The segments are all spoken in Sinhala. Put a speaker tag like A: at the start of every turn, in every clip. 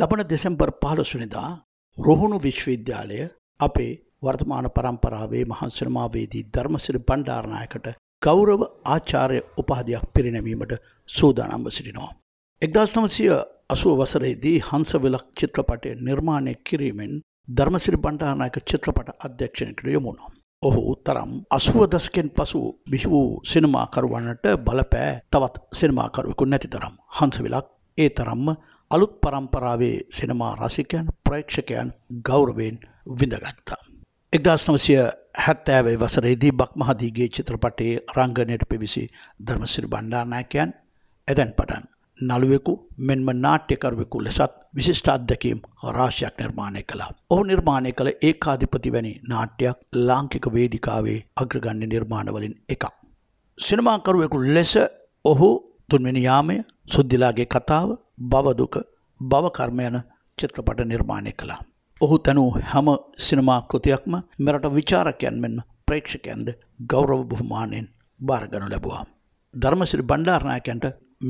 A: ලබන දෙසැම්බර් පහලසුනිදා රොහුණු විශ්වවිද්‍යාලය අපේ වර්තමාන පරම්පරාවේ මහන්සනමාවේදී ධර්මසිරි බණ්ඩාරණයකට ගෞරව ආචාරය උපාධයක් පිරිනැමීමට සූදානම්ව සිටිනවා. එක්දස් නමසය අසුව වසරේදී හංසවෙලක් චිත්‍රපටය නිර්මාණය කිරීමෙන් ධර්මසිරි බණ්ඩානායක චිත්‍රපට අධ්‍යක්ෂණයට යොමුණවා. ඔහු උත්තරම් අසුව දස්කෙන් පසු බිහි වූ සිනමාකරුවන්නට බලපෑ තවත් සිනමාකරුවෙකු නැති තරම් හංසවෙලක් ඒ තරම්ම අලුත් පරම්පරාවේ සිනමා රසිකයන් ප්‍රේක්ෂකයන් ගෞරවයෙන් විඳගත්තා. එක්දස් නවසය හැත්තෑවේ වසරේදී බක්මහදීගේ චිත්‍රපටයේ රංගනයට පිවිසි ධර්මසිරි බණ්ඩානායකයන් ඇදැන් පටන් නළුවෙකු මෙන්ම නාට්‍යකරවෙකු ලෙසත් විශිෂ්ට අත්දැකීම් රාශයක් නිර්මාණය කළා. ඔහු නිර්මාණය කළ ඒකාධිපති වැනි නාට්‍යයක් ලාංකික වේදිකාවේ අග්‍රගන්න නිර්මාණවලින් එකක්. සිනමාකරුවෙකු ලෙස ඔහු තුන්වෙනි යාමය සුද්දිලාගේ කතාව බවදුක බවකර්ම යන චිත්‍රපට නිර්මාණය කළා. ඔහු තැනූ හැම සිනමා කෘතියක්ම මෙරට විචාරකයන් මෙන්ම ප්‍රේක්ෂකයන්ද ගෞරව බොහමානයෙන් භාරගනු ලැබවා. ධර්මසිරි බණ්ඩාරණයකැන්ට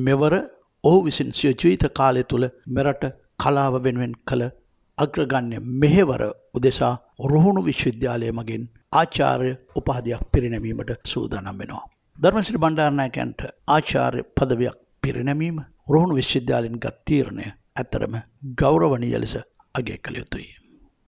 A: මෙවර ඔහු විසින් සිය ජීවිත කාලය තුළ මෙරට කලාව වෙනුවෙන් කළ අග්‍රගන්්‍ය මෙහෙවර උදෙසා රුහුණු විශ්වවිද්‍යාලය මගින් ආචාර්ය උපාධයක් පිරිනැමීමට සූදානම් වෙනවා. ධර්මසිරි බණ්ඩාරණයකැන්ට ආචාර්ය පදවයක් පිරිනැමීම රුහුණු විශ්වවිද්‍යාලෙන් ගත් තීරණය ඇත්තරම ගෞරවනීය ලෙස අගය කළ යුතුයි.